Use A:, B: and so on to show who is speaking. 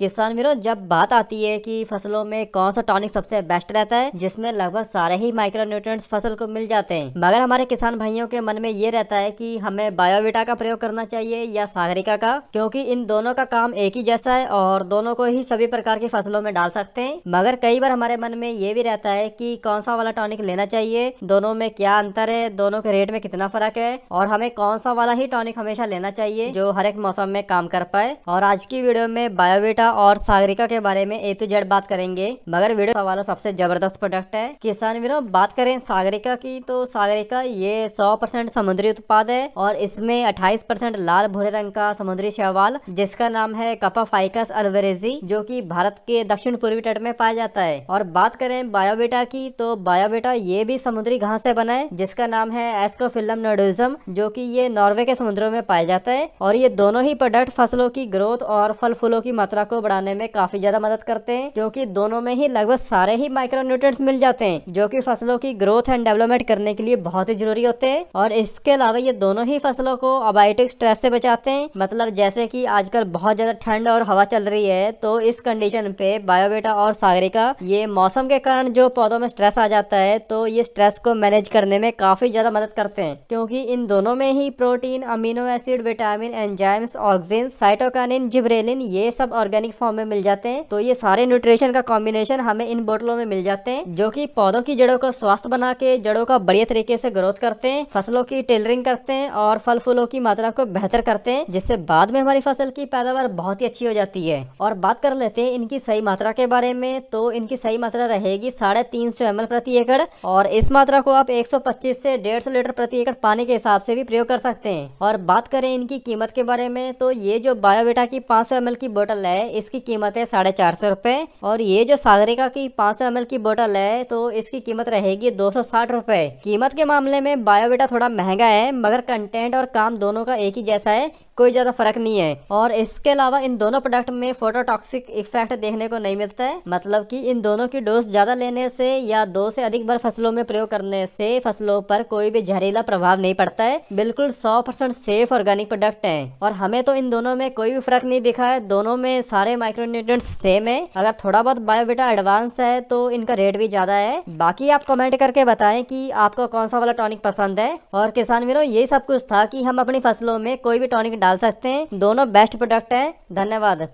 A: किसान वीरों जब बात आती है कि फसलों में कौन सा टॉनिक सबसे बेस्ट रहता है जिसमें लगभग सारे ही माइक्रो न्यूट्रंट फसल को मिल जाते हैं मगर हमारे किसान भाइयों के मन में ये रहता है कि हमें बायोविटा का प्रयोग करना चाहिए या सागरिका का क्योंकि इन दोनों का काम एक ही जैसा है और दोनों को ही सभी प्रकार की फसलों में डाल सकते हैं मगर कई बार हमारे मन में ये भी रहता है की कौन सा वाला टॉनिक लेना चाहिए दोनों में क्या अंतर है दोनों के रेट में कितना फर्क है और हमें कौन सा वाला ही टॉनिक हमेशा लेना चाहिए जो हर एक मौसम में काम कर पाए और आज की वीडियो में बायोविटा सागरिका और सागरिका के बारे में ए टू जेड बात करेंगे मगर वीडियो वाला सबसे जबरदस्त प्रोडक्ट है किसान वीरों बात करें सागरिका की तो सागरिका ये सौ परसेंट समुद्री उत्पाद है और इसमें 28 परसेंट लाल भूरे रंग का समुद्री शैवाल जिसका नाम है कपा फाइकस अलवरेजी जो की भारत के दक्षिण पूर्वी तट में पाया जाता है और बात करें बायोबेटा की तो बायोबेटा ये भी समुद्री घास से बना है जिसका नाम है एस्कोफिल्म नोडोजम जो की ये नॉर्वे के समुद्रों में पाया जाता है और ये दोनों ही प्रोडक्ट फसलों की ग्रोथ और फल फूलों की मात्रा को बढ़ाने में काफी ज्यादा मदद करते हैं क्योंकि दोनों में ही लगभग सारे ही माइक्रोन्यूट्रिएंट्स मिल जाते हैं जो कि फसलों की ग्रोथ एंड डेवलपमेंट करने के लिए बहुत ही जरूरी होते हैं और इसके अलावा ये दोनों ही फसलों को अबायोटिक स्ट्रेस से बचाते हैं मतलब जैसे की आजकल बहुत ज्यादा ठंड और हवा चल रही है तो इस कंडीशन पे बायोबेटा और सागरिका ये मौसम के कारण जो पौधों में स्ट्रेस आ जाता है तो ये स्ट्रेस को मैनेज करने में काफी ज्यादा मदद करते हैं क्योंकि इन दोनों में ही protein amino acid vitamin enzymes oxygen cytokinin gibberellin ये सब ऑर्गेनिक ऑर्गेनिक फॉर्म में मिल जाते हैं तो ये सारे न्यूट्रिशन का कॉम्बिनेशन हमें इन बोतलों में मिल जाते हैं जो की पौधों की जड़ों को स्वास्थ्य बना के जड़ों का बढ़िया तरीके से ग्रोथ करते हैं फसलों की टेलरिंग करते हैं और फल फूलों की मात्रा को बेहतर करते हैं जिससे बाद में हमारी फसल की पैदावार बहुत ही अच्छी हो जाती है और बात कर लेते हैं इनकी सही मात्रा के बारे में तो इनकी सही मात्रा रहेगी साढ़े तीन सौ एम प्रति एकड़ और इस मात्रा को आप पच्चीस से सौ लीटर प्रति एकड़ पानी के हिसाब से भी प्रयोग कर सकते हैं और बात करें इनकी कीमत के बारे में तो ये जो बायोवेटा की 500 सौ की बोतल है इसकी कीमत है साढ़े चार सौ रुपये और ये जो सागरिका की पाँच सौ एम की बोतल है तो इसकी कीमत रहेगी दो सौ साठ रुपये कीमत के मामले में बायोबेटा थोड़ा महंगा है मगर कंटेंट और काम दोनों का एक ही जैसा है कोई ज़्यादा फर्क नहीं है और इसके अलावा इन दोनों प्रोडक्ट में फोटोटॉक्सिक इफेक्ट देखने को नहीं मिलता है मतलब कि इन दोनों की डोज ज़्यादा लेने से या दो से अधिक बार फसलों में प्रयोग करने से फसलों पर कोई भी जहरीला प्रभाव नहीं पड़ता है बिल्कुल सौ परसेंट सेफ ऑर्गेनिक प्रोडक्ट है और हमें तो इन दोनों में कोई भी फर्क नहीं दिखा है दोनों में सारे माइक्रो न्यूट्रंट सेम है अगर थोड़ा बहुत बायोबेटा एडवांस है तो इनका रेट भी ज्यादा है बाकी आप कमेंट करके बताएं कि आपको कौन सा वाला टॉनिक पसंद है और किसान वीरों ये सब कुछ था कि हम अपनी फसलों में कोई भी टॉनिक डाल सकते हैं दोनों बेस्ट प्रोडक्ट है धन्यवाद